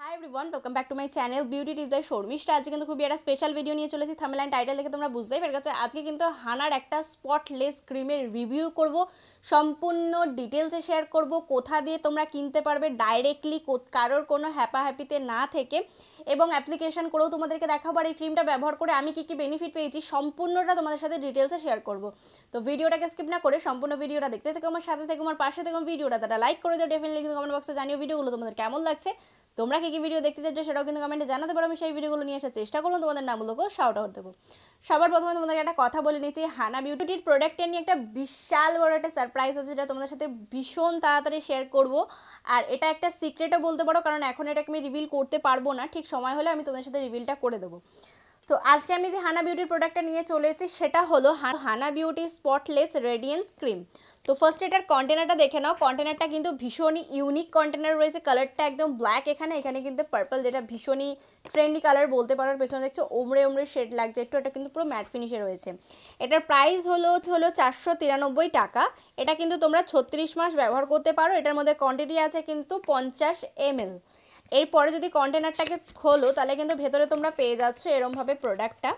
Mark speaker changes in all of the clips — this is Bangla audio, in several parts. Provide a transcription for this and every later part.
Speaker 1: High everyone welcome
Speaker 2: back to my channel beauty tip by Sharmistha আজকে কিন্তু খুবই একটা স্পেশাল ভিডিও নিয়ে চলেছি থামেল অ্যান্ড টাইটেল দেখে তোমরা বুঝতেই পেরে গেছো আজকে কিন্তু হানার একটা স্পটলেস ক্রিমের রিভিউ করব সম্পূর্ণ ডিটেলসে শেয়ার করব কোথা দিয়ে তোমরা কিনতে পারবে ডাইরেক্টলি কারোর কোনো হ্যাপাহ্যাপিতে না থেকে এবং অ্যাপ্লিকেশান করেও তোমাদেরকে দেখাবো আর এই ক্রিমটা ব্যবহার করে আমি কী কী বেনিফিট পেয়েছি সম্পূর্ণটা তোমাদের সাথে ডিটেলসে শেয়ার করব তো ভিডিওটাকে স্কিপ না করে সম্পূর্ণ ভিডিওটা দেখতে থেকে আমার সাথে থেকে আমার পাশে থেকে ভিডিওটা তারা লাইক করে দেবে ডেফিনেটলি কিন্তু কমেন্ট বক্সে জানিও ভিডিওগুলো তোমাদের কেমন লাগছে তোমরা কি কি ভিডিও দেখতে চাইছো সেটাও কিন্তু কমেন্টে জানাতে পারো আমি সেই ভিডিওগুলো নিয়ে আসার চেষ্টা করলাম তোমাদের নামগুলোকে শাউট আউট দেবো সবার প্রথমে তোমাদেরকে একটা কথা বলে নিয়েছি হানা বিউটির প্রোডাক্টের নিয়ে একটা বিশাল বড় একটা সারপ্রাইজ আছে যেটা তোমাদের সাথে ভীষণ তাড়াতাড়ি শেয়ার করব আর এটা একটা সিক্রেটও বলতে পারো কারণ এখন এটা আমি রিভিল করতে পারবো না ঠিক সময় হলে আমি তোমাদের সাথে রিভিলটা করে দেবো তো আজকে আমি যে হানা বিউটির প্রোডাক্টটা নিয়ে চলে এসেছি সেটা হলো Hana beauty spotless radiance cream তো ফার্স্ট এটার কন্টেনারটা দেখে নাও কন্টেনারটা কিন্তু ভীষণই ইউনিক কন্টেনার রয়েছে কালারটা একদম ব্ল্যাক এখানে এখানে কিন্তু পার্পল যেটা ভীষণই ট্রেন্ডি কালার বলতে পারার পেছনে দেখছো ওমরে ওমরে শেড লাগছে একটু এটা কিন্তু পুরো ম্যাট ফিনিশে রয়েছে এটার প্রাইস হলো হলো চারশো তিরানব্বই টাকা এটা কিন্তু তোমরা ছত্রিশ মাস ব্যবহার করতে পারো এটার মধ্যে কোয়ান্টিটি আছে কিন্তু পঞ্চাশ এম এরপরে যদি কন্টেনারটাকে খোলো তাহলে কিন্তু ভেতরে তোমরা পেয়ে যাচ্ছ এরমভাবে প্রোডাক্টটা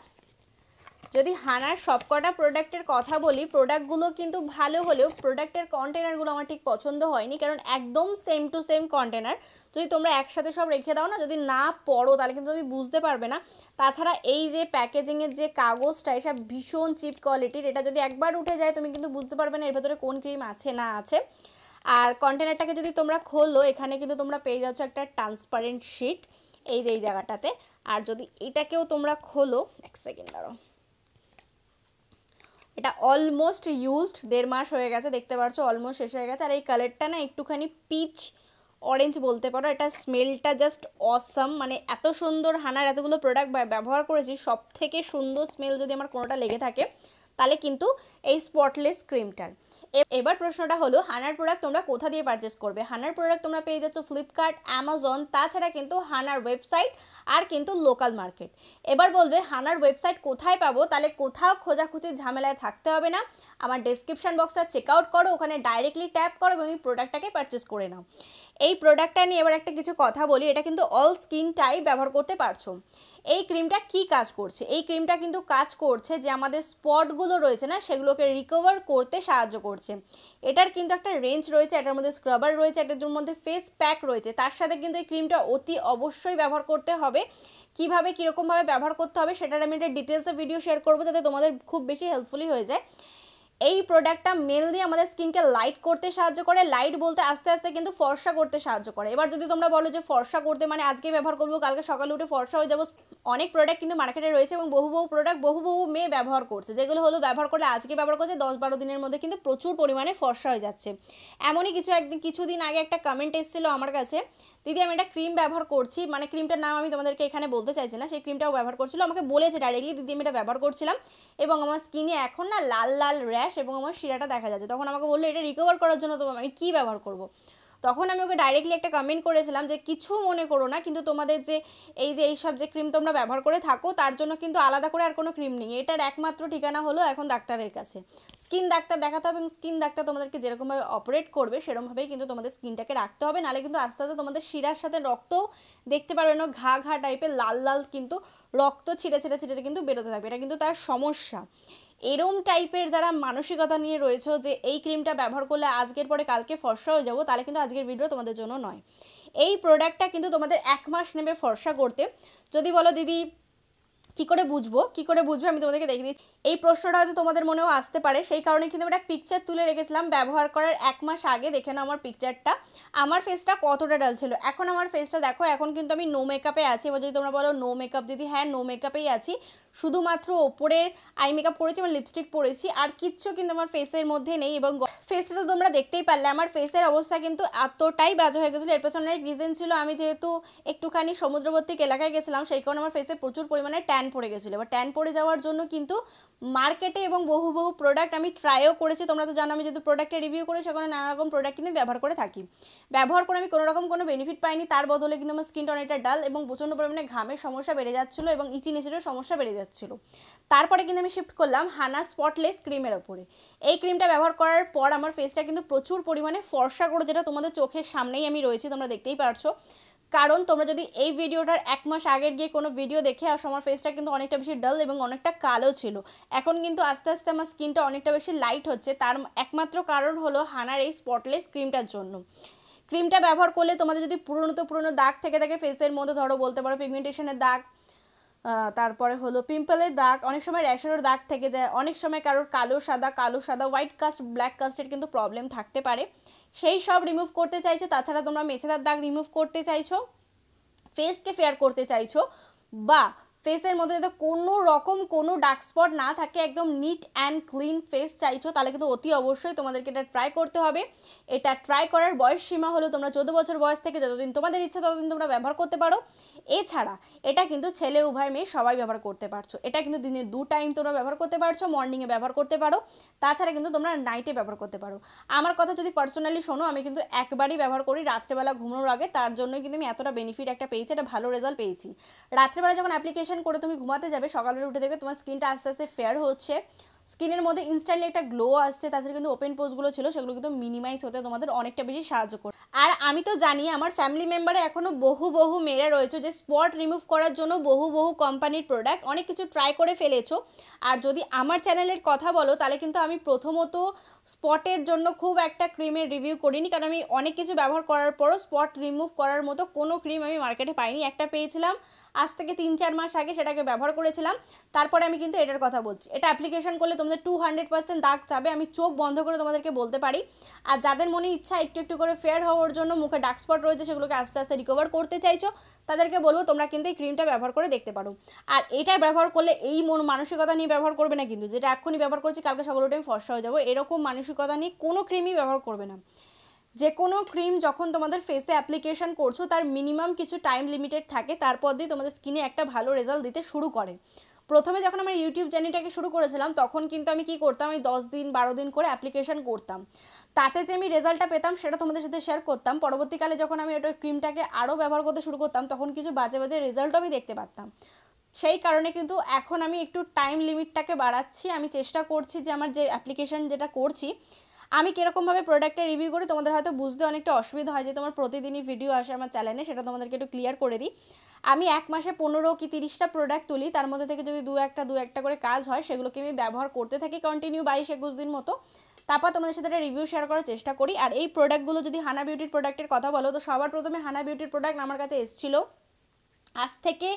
Speaker 2: যদি হানার সবকটা প্রোডাক্টের কথা বলি প্রোডাক্টগুলো কিন্তু ভালো হলেও প্রোডাক্টের কন্টেনারগুলো আমার ঠিক পছন্দ হয়নি কারণ একদম সেম টু সেম কন্টেনার যদি তোমরা একসাথে সব রেখে দাও না যদি না পড়ো তাহলে কিন্তু তুমি বুঝতে পারবে না তাছাড়া এই যে প্যাকেজিংয়ের যে কাগজটা এসব ভীষণ চিপ কোয়ালিটির এটা যদি একবার উঠে যায় তুমি কিন্তু বুঝতে পারবে না এর ভেতরে কোন ক্রিম আছে না আছে আর কন্টেনারটাকে যদি তোমরা খোলো এখানে কিন্তু তোমরা পেয়ে যাচ্ছ একটা ট্রান্সপারেন্ট শিট এই যে এই জায়গাটাতে আর যদি এটাকেও তোমরা খোলো এক সেকেন্ড আরও এটা অলমোস্ট ইউজড দেড় মাস হয়ে গেছে দেখতে পাচ্ছ অলমোস্ট শেষ হয়ে গেছে আর এই কালারটা না একটুখানি পিচ অরেঞ্জ বলতে পারো এটা স্মেলটা জাস্ট অসাম মানে এত সুন্দর হানার এতগুলো প্রোডাক্ট ব্যবহার করেছি সব থেকে সুন্দর স্মেল যদি আমার কোনোটা লেগে থাকে তাহলে কিন্তু এই স্পটলেস ক্রিমটার এবার প্রশ্নটা হলো হানার প্রোডাক্ট তোমরা কোথা দিয়ে পারচেস করবে হানার প্রোডাক্ট তোমরা পেয়ে যাচ্ছ ফ্লিপকার্ট অ্যামাজন তাছাড়া কিন্তু হানার ওয়েবসাইট আর কিন্তু লোকাল মার্কেট এবার বলবে হানার ওয়েবসাইট কোথায় পাবো তাহলে কোথাও খোঁজাখুঁজি ঝামেলায় থাকতে হবে না আমার ডিসক্রিপশান বক্সটা চেক আউট করো ওখানে ডাইরেক্টলি ট্যাপ করো এবং এই প্রোডাক্টটাকে পারচেস করে নাও এই প্রোডাক্টটা নিয়ে এবার একটা কিছু কথা বলি এটা কিন্তু অল স্কিন টাইপ ব্যবহার করতে পারছো এই ক্রিমটা কি কাজ করছে এই ক্রিমটা কিন্তু কাজ করছে যে আমাদের স্পটগুলো রয়েছে না সেগুলোকে রিকভার করতে সাহায্য করছে করছে এটার কিন্তু একটা রেঞ্জ রয়েছে এটার মধ্যে স্ক্রাবার রয়েছে এটার মধ্যে ফেস প্যাক রয়েছে তার সাথে কিন্তু এই ক্রিমটা অতি অবশ্যই ব্যবহার করতে হবে কীভাবে কীরকমভাবে ব্যবহার করতে হবে সেটার আমি একটা ডিটেলসে ভিডিও শেয়ার করবো যাতে তোমাদের খুব বেশি হেল্পফুলি হয়ে যায় এই প্রোডাক্টটা মেনলি আমাদের স্কিনকে লাইট করতে সাহায্য করে লাইট বলতে আস্তে আস্তে কিন্তু ফর্সা করতে সাহায্য করে এবার যদি তোমরা বলো যে ফর্সা করতে মানে আজকে ব্যবহার করবো কালকে সকালে উঠে ফর্সা হয়ে যাবো অনেক প্রোডাক্ট কিন্তু মার্কেটে রয়েছে এবং বহু বহু প্রোডাক্ট বহু বহু মেয়ে ব্যবহার করছে যেগুলো হলো ব্যবহার করলে আজকে ব্যবহার করছে দশ বারো দিনের মধ্যে কিন্তু প্রচুর পরিমাণে ফর্সা হয়ে যাচ্ছে এমনই কিছু একদিন কিছুদিন আগে একটা কমেন্ট এসেছিল আমার কাছে দিদি আমি একটা ক্রিম ব্যবহার করছি মানে ক্রিমটার নাম আমি তোমাদেরকে এখানে বলতে চাইছি না সেই ক্রিমটাও ব্যবহার করছিল আমাকে বলেছে ডাইরেক্টলি দিদি আমি এটা ব্যবহার করছিলাম এবং আমার স্কিনে এখন না লাল লাল র্যাশ র্যাশ এবং আমার শিরাটা দেখা যাচ্ছে তখন আমাকে বললো এটা রিকভার করার জন্য তোমার আমি কী ব্যবহার করব। তখন আমি ওকে ডাইরেক্টলি একটা কমেন্ট করেছিলাম যে কিছু মনে করো না কিন্তু তোমাদের যে এই যে এইসব যে ক্রিম তোমরা ব্যবহার করে থাকো তার জন্য কিন্তু আলাদা করে আর কোনো ক্রিম নেই এটার একমাত্র ঠিকানা হলো এখন ডাক্তারের কাছে স্কিন ডাক্তার দেখাতে হবে এবং স্কিন ডাক্তার তোমাদেরকে যেরকমভাবে অপারেট করবে সেরকমভাবেই কিন্তু তোমাদের স্কিনটাকে রাখতে হবে নাহলে কিন্তু আস্তে আস্তে তোমাদের শিরার সাথে রক্ত দেখতে পারবে না ঘা ঘা টাইপের লাল লাল কিন্তু রক্ত ছিটে ছিটে ছিঁড়ে কিন্তু বেরোতে থাকবে এটা কিন্তু তার সমস্যা এরম টাইপের যারা মানসিকতা নিয়ে রয়েছে যে এই ক্রিমটা ব্যবহার করলে আজকের পরে কালকে ফর্সা হয়ে যাবো তাহলে কিন্তু আজকের ভিডিও তোমাদের জন্য নয় এই প্রোডাক্টটা কিন্তু তোমাদের এক মাস নেবে ফর্সা করতে যদি বলো দিদি কি করে বুঝবো কি করে বুঝবে আমি তোমাদেরকে দেখে দিচ্ছি এই প্রশ্নটা হয়তো তোমাদের মনেও আসতে পারে সেই কারণে কিন্তু আমি একটা পিকচার তুলে রেখেছিলাম ব্যবহার করার এক মাস আগে দেখে নাও আমার পিকচারটা আমার ফেসটা কতটা ডাল ছিল এখন আমার ফেসটা দেখো এখন কিন্তু আমি নো মেকআপে আছি এবার যদি তোমরা বলো নো মেকআপ দিদি হ্যাঁ নো মেকআপেই আছি শুধুমাত্র ওপরের আই মেকআপ করেছি আমার লিপস্টিক পরেছি আর কিচ্ছু কিন্তু আমার ফেসের মধ্যে নেই এবং ফেসটা তো তোমরা দেখতেই পারলে আমার ফেসের অবস্থা কিন্তু এতটাই বাজে হয়ে গেছিলো এর পেছনে রিজন ছিল আমি যেহেতু একটুখানি সমুদ্রবর্তী এলাকায় গেছিলাম সেই কারণে আমার ফেসে প্রচুর পরিমাণে ট্যান পড়ে গেছিলো এবার ট্যান পড়ে যাওয়ার জন্য কিন্তু মার্কেটে এবং বহু বহু প্রোডাক্ট আমি ট্রাইও করেছি তোমরা তো জানো আমি যেহেতু প্রোডাক্টের রিভিউ করে সেখানে নানা রকম প্রোডাক্ট কিন্তু ব্যবহার করে থাকি ব্যবহার করে আমি কোনোরকম কোনো বেনিফিট পাইনি তার বদলে কিন্তু আমার স্কিনটা অনেকটা ডাল এবং প্রচণ্ড পরিমাণে ঘামের সমস্যা বেড়ে যাচ্ছিলো এবং ইচি নেচেরও সমস্যা বেড়ে যাচ্ছিলো তারপরে কিন্তু আমি শিফট করলাম হানা স্পটলেস ক্রিমের ওপরে এই ক্রিমটা ব্যবহার করার পর আমার ফেসটা কিন্তু প্রচুর পরিমাণে ফর্সা করে যেটা তোমাদের চোখের সামনেই আমি রয়েছি তোমরা দেখতেই পারছো কারণ তোমরা যদি এই ভিডিওটার এক মাস আগের গিয়ে কোনো ভিডিও দেখে আসো আমার ফেসটা কিন্তু অনেকটা বেশি ডাল এবং অনেকটা কালো ছিল এখন কিন্তু আস্তে আস্তে আমার স্কিনটা অনেকটা বেশি লাইট হচ্ছে তার একমাত্র কারণ হলো হানার এই স্পটলেস ক্রিমটার জন্য ক্রিমটা ব্যবহার করলে তোমাদের যদি পুরনো তো পুরনো দাগ থেকে থাকে ফেসের মধ্যে ধরো বলতে পারো পিগমেন্টেশনের দাগ তারপরে হলো পিম্পলের দাগ অনেক সময় র্যাশেরও দাগ থেকে যায় অনেক সময় কারোর কালো সাদা কালো সাদা হোয়াইট কাস্ট ব্ল্যাক কাস্টের কিন্তু প্রবলেম থাকতে পারে সেই সব রিমুভ করতে চাইছো তাছাড়া তোমরা মেছেদার দাগ রিমুভ করতে চাইছো ফেসকে ফেয়ার করতে চাইছো বা ফেসের মধ্যে যাতে কোনো রকম কোনো ডার্ক স্পট না থাকে একদম নিট অ্যান্ড ক্লিন ফেস চাইছো তাহলে কিন্তু অতি অবশ্যই তোমাদেরকে এটা ট্রাই করতে হবে এটা ট্রাই করার বয়স সীমা হলো তোমরা চোদ্দো বছর বয়স থেকে যতদিন তোমাদের ইচ্ছা ততদিন তোমরা ব্যবহার করতে পারো এছাড়া এটা কিন্তু ছেলে উভয় মেয়ে সবাই ব্যবহার করতে পারছো এটা কিন্তু দিনে দু টাইম তোমরা ব্যবহার করতে পারছো মর্নিংয়ে ব্যবহার করতে পারো তাছাড়া কিন্তু তোমরা নাইটে ব্যবহার করতে পারো আমার কথা যদি পার্সোনালি শোনো আমি কিন্তু একবারই ব্যবহার করি রাত্রেবেলা ঘুমোর আগে তার জন্যই কিন্তু আমি এতটা বেনিফিট একটা পেয়েছি এটা ভালো রেজাল্ট পেয়েছি রাত্রেবেলা যখন অ্যাপ্লিকেশন মেডিটেশন করে তুমি ঘুমাতে যাবে সকালবেলা উঠে দেখবে তোমার স্কিনটা আস্তে আস্তে ফেয়ার হচ্ছে স্কিনের মধ্যে ইনস্ট্যান্টলি একটা গ্লো আসছে তাছাড়া কিন্তু ওপেন পোস্টগুলো ছিল সেগুলো কিন্তু মিনিমাইজ হতে তোমাদের অনেকটা বেশি সাহায্য করে আর আমি তো জানি আমার ফ্যামিলি মেম্বারে এখনও বহু বহু মেয়েরা রয়েছে যে স্পট রিমুভ করার জন্য বহু বহু কোম্পানির প্রোডাক্ট অনেক কিছু ট্রাই করে ফেলেছো আর যদি আমার চ্যানেলের কথা বলো তাহলে কিন্তু আমি প্রথমত স্পটের জন্য খুব একটা ক্রিমের রিভিউ করিনি কারণ আমি অনেক কিছু ব্যবহার করার পরও স্পট রিমুভ করার মতো কোনো ক্রিম আমি মার্কেটে পাইনি একটা পেয়েছিলাম আজ থেকে তিন চার মাস আগে সেটাকে ব্যবহার করেছিলাম তারপরে আমি কিন্তু এটার কথা বলছি এটা অ্যাপ্লিকেশন করলে তোমাদের টু হান্ড্রেড পার্সেন্ট দাগ চাবে আমি চোখ বন্ধ করে তোমাদেরকে বলতে পারি আর যাদের মনে ইচ্ছা একটু একটু করে ফেয়ার হওয়ার জন্য মুখে ডার্ক স্পট রয়েছে সেগুলোকে আস্তে আস্তে রিকভার করতে চাইছো তাদেরকে বলবো তোমরা কিন্তু এই ক্রিমটা ব্যবহার করে দেখতে পারো আর এটা ব্যবহার করলে এই মন মানসিকতা নিয়ে ব্যবহার করবে না কিন্তু যেটা এখনই ব্যবহার করছি কালকে সকল উঠে ফর্সা হয়ে যাবো এরকম মানসিকতা নিয়ে কোনো ক্রিমই ব্যবহার করবে না যে কোনো ক্রিম যখন তোমাদের ফেসে অ্যাপ্লিকেশন করছো তার মিনিমাম কিছু টাইম লিমিটেড থাকে তারপর দিয়ে তোমাদের স্কিনে একটা ভালো রেজাল্ট দিতে শুরু করে প্রথমে যখন আমার ইউটিউব জার্নিটাকে শুরু করেছিলাম তখন কিন্তু আমি কি করতাম আমি দশ দিন বারো দিন করে অ্যাপ্লিকেশান করতাম তাতে যে আমি রেজাল্টটা পেতাম সেটা তোমাদের সাথে শেয়ার করতাম পরবর্তীকালে যখন আমি ওটার ক্রিমটাকে আরও ব্যবহার করতে শুরু করতাম তখন কিছু বাজে বাজে রেজাল্টও আমি দেখতে পারতাম সেই কারণে কিন্তু এখন আমি একটু টাইম লিমিটটাকে বাড়াচ্ছি আমি চেষ্টা করছি যে আমার যে অ্যাপ্লিকেশান যেটা করছি আমি কীরকমভাবে প্রোডাক্টটা রিভিউ করি তোমাদের হয়তো বুঝতে অনেকটা অসুবিধা হয় যে তোমার প্রতিদিনই ভিডিও আসে আমার চ্যানেলে সেটা তোমাদেরকে একটু ক্লিয়ার করে দিই আমি এক মাসে পনেরো কি তিরিশটা প্রোডাক্ট তুলি তার মধ্যে থেকে যদি দু একটা দু একটা করে কাজ হয় সেগুলোকে আমি ব্যবহার করতে থাকি কন্টিনিউ বাইশ একুশ দিন মতো তারপর তোমাদের সাথে একটা রিভিউ শেয়ার করার চেষ্টা করি আর এই প্রোডাক্টগুলো যদি হানা বিউটির প্রোডাক্টের কথা বলো তো সবার প্রথমে হানা বিউটির প্রোডাক্ট আমার কাছে এসেছিল আজ থেকে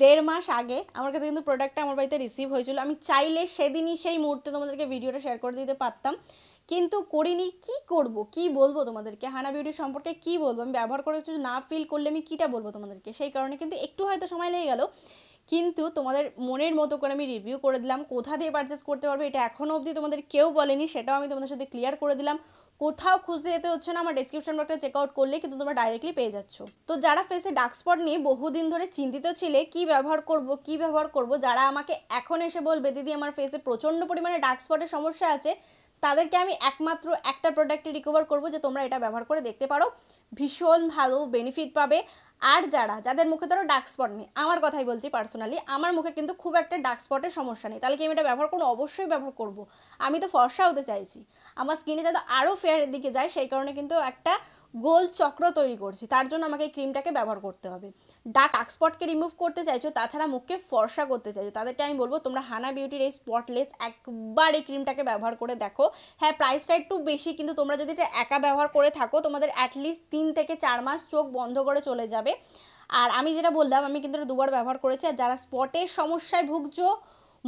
Speaker 2: দেড় মাস আগে আমার কাছে কিন্তু প্রোডাক্টটা আমার বাড়িতে রিসিভ হয়েছিল আমি চাইলে সেদিনই সেই মুহূর্তে তোমাদেরকে ভিডিওটা শেয়ার করে দিতে পারতাম কিন্তু করিনি কি করব কি বলবো তোমাদেরকে হানা বিউটি সম্পর্কে কি বলবো আমি ব্যবহার করে না ফিল করলে আমি কীটা বলবো তোমাদেরকে সেই কারণে কিন্তু একটু হয়তো সময় লেগে গেল কিন্তু তোমাদের মনের মতো করে আমি রিভিউ করে দিলাম কোথা দিয়ে পারচেস করতে পারবে এটা এখনও অবধি তোমাদের কেউ বলেনি সেটাও আমি তোমাদের সাথে ক্লিয়ার করে দিলাম কোথাও খুঁজতে যেতে হচ্ছে না আমার ডিসক্রিপশন বক্সটা চেক আউট করলে কিন্তু তোমরা ডাইরেক্টলি পেয়ে যাচ্ছ তো যারা ফেসে ডার্ক স্পট নিয়ে বহুদিন ধরে চিন্তিত ছিলে কি ব্যবহার করব কি ব্যবহার করব যারা আমাকে এখন এসে বলবে দিদি আমার ফেসে প্রচণ্ড পরিমাণে ডার্ক স্পটের সমস্যা আছে তাদেরকে আমি একমাত্র একটা প্রোডাক্টে রিকভার করব যে তোমরা এটা ব্যবহার করে দেখতে পারো ভীষণ ভালো বেনিফিট পাবে আর যারা যাদের মুখে ধরো ডার্ক স্পট নেই আমার কথাই বলছি পার্সোনালি আমার মুখে কিন্তু খুব একটা ডার্ক স্পটের সমস্যা নেই তাহলে কি আমি এটা ব্যবহার করবো অবশ্যই ব্যবহার করব আমি তো ফর্সা হতে চাইছি আমার স্কিনে যাতে আরও ফেয়ারের দিকে যায় সেই কারণে কিন্তু একটা গোল চক্র তৈরি করছি তার জন্য আমাকে এই ক্রিমটাকে ব্যবহার করতে হবে ডাক স্পটকে রিমুভ করতে চাইছো তাছাড়া মুখকে ফর্সা করতে চাইছো তাদেরকে আমি বলবো তোমরা হানা বিউটির এই স্পটলেস একবার এই ক্রিমটাকে ব্যবহার করে দেখো হ্যাঁ প্রাইসটা একটু বেশি কিন্তু তোমরা যদি এটা একা ব্যবহার করে থাকো তোমাদের অ্যাটলিস্ট তিন থেকে চার মাস চোখ বন্ধ করে চলে যাবে আর আমি যেটা বললাম আমি কিন্তু দুবার ব্যবহার করেছি আর যারা স্পটের সমস্যায় ভুগছো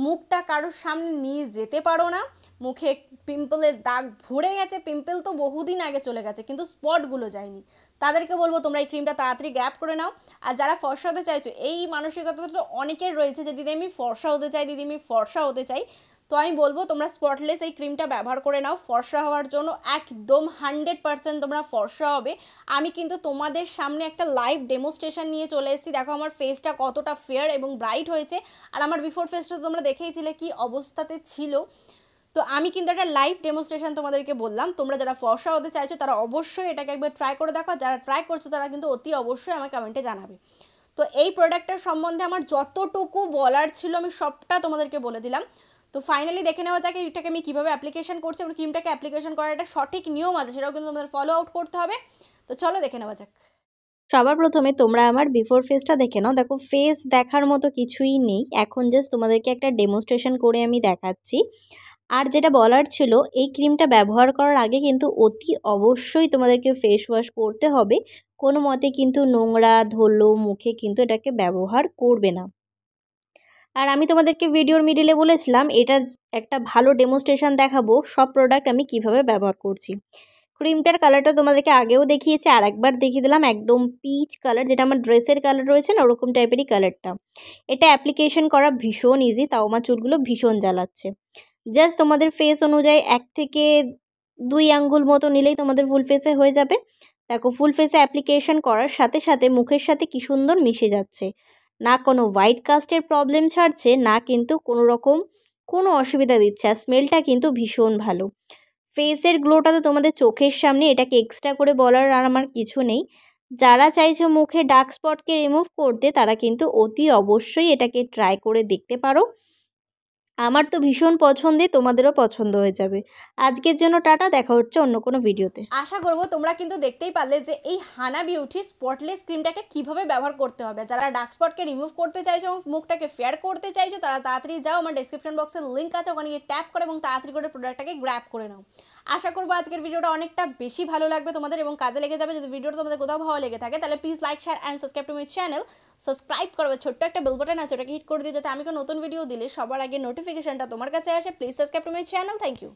Speaker 2: মুখটা কারোর সামনে নিয়ে যেতে পারো না মুখে পিম্পলের দাগ ভরে গেছে পিম্পল তো বহুদিন আগে চলে গেছে কিন্তু স্পটগুলো যায়নি তাদেরকে বলবো তোমরা এই ক্রিমটা তাড়াতাড়ি গ্র্যাপ করে নাও আর যারা ফর্সা হতে চাইছো এই মানসিকতাটা অনেকের রয়েছে যে দিদি আমি ফর্সা হতে চাই দিদি আমি ফর্সা হতে চাই তো আমি বলবো তোমরা স্পটলেস এই ক্রিমটা ব্যবহার করে নাও ফর্সা হওয়ার জন্য একদম হান্ড্রেড পারসেন্ট তোমরা ফর্সা হবে আমি কিন্তু তোমাদের সামনে একটা লাইভ ডেমোস্ট্রেশন নিয়ে চলে এসেছি দেখো আমার ফেসটা কতটা ফেয়ার এবং ব্রাইট হয়েছে আর আমার বিফোর ফেসটা তোমরা দেখেইছিলে কি অবস্থাতে ছিল তো আমি কিন্তু একটা লাইভ ডেমোস্ট্রেশন তোমাদেরকে বললাম তোমরা যারা ফর্সা হতে চাইছো তারা অবশ্যই এটাকে একবার ট্রাই করে দেখো যারা ট্রাই করছো তারা কিন্তু অতি অবশ্যই আমার কমেন্টে জানাবে তো এই প্রোডাক্টটার সম্বন্ধে আমার যতটুকু বলার ছিল আমি সবটা তোমাদেরকে বলে দিলাম তো ফাইনালি দেখে নেওয়া যাক এটাকে আমি কীভাবে অ্যাপ্লিকেশন করছি এবং ক্রিমটাকে অ্যাপ্লিকেশন করার একটা সঠিক নিয়ম আছে সেটাও কিন্তু তোমাদের ফলো আউট করতে হবে তো চলো দেখে নেওয়া যাক
Speaker 1: সবার প্রথমে তোমরা আমার বিফোর ফেসটা দেখে নাও দেখো ফেস দেখার মতো কিছুই নেই এখন জাস্ট তোমাদেরকে একটা ডেমনস্ট্রেশন করে আমি দেখাচ্ছি আর যেটা বলার ছিল এই ক্রিমটা ব্যবহার করার আগে কিন্তু অতি অবশ্যই তোমাদেরকে ফেস ওয়াশ করতে হবে কোনো মতে কিন্তু নোংরা ধুলো মুখে কিন্তু এটাকে ব্যবহার করবে না আর আমি তোমাদেরকে ভিডিওর মিডিলে বলেছিলাম এটার একটা ভালো ডেমনস্ট্রেশন দেখাবো সব প্রোডাক্ট আমি কিভাবে ব্যবহার করছি ক্রিমটার কালারটা তোমাদেরকে আগেও দেখিয়েছি আর একবার দেখিয়ে দিলাম একদম পিচ কালার যেটা আমার ড্রেসের কালার রয়েছে না ওরকম টাইপেরই কালারটা এটা অ্যাপ্লিকেশন করা ভীষণ ইজি তাও আমার চুলগুলো ভীষণ জ্বালাচ্ছে জাস্ট তোমাদের ফেস অনুযায়ী এক থেকে দুই আঙ্গুল মতো নিলেই তোমাদের ফুল ফেসে হয়ে যাবে দেখো ফুল ফেসে অ্যাপ্লিকেশন করার সাথে সাথে মুখের সাথে কি সুন্দর মিশে যাচ্ছে না কোনো হোয়াইট কাস্টের প্রবলেম ছাড়ছে না কিন্তু কোনো রকম কোনো অসুবিধা দিচ্ছে আর স্মেলটা কিন্তু ভীষণ ভালো ফেসের গ্লোটা তো তোমাদের চোখের সামনে এটাকে এক্সট্রা করে বলার আর আমার কিছু নেই যারা চাইছে মুখে ডার্ক স্পটকে রিমুভ করতে তারা কিন্তু অতি অবশ্যই এটাকে ট্রাই করে দেখতে পারো আমার তো ভীষণ পছন্দের তোমাদেরও পছন্দ হয়ে যাবে আজকের জন্য টাটা দেখা হচ্ছে অন্য কোনো ভিডিওতে
Speaker 2: আশা করব তোমরা কিন্তু দেখতেই পারলে যে এই হানা বিউটি স্পটলেস ক্রিমটাকে কিভাবে ব্যবহার করতে হবে যারা ডার্ক স্পটকে রিমুভ করতে চাইছো এবং মুখটাকে ফেয়ার করতে চাইছো তারা তাড়াতাড়ি যাও আমার ডিসক্রিপশন বক্সের লিঙ্ক আছে ওখানে গিয়ে ট্যাপ করে এবং তাড়াতাড়ি করে প্রোডাক্টটাকে গ্র্যাপ করে নাও আশা করবো আজকের ভিডিওটা অনেকটা বেশি ভালো লাগবে তোমাদের এবং কাজে লেগে যাবে যদি ভিডিওটা তোমাদের কোথাও ভালো লেগে থাকে তাহলে please like share and subscribe to my channel subscribe করবে ছোট্ট একটা বেল বাটন আছে ওটাকে হিট করে দিয়ে যাতে আমি কোনো নতুন ভিডিও দিলে সবার আগে নোটিফিকেশনটা তোমার কাছে আসে please subscribe to my channel thank you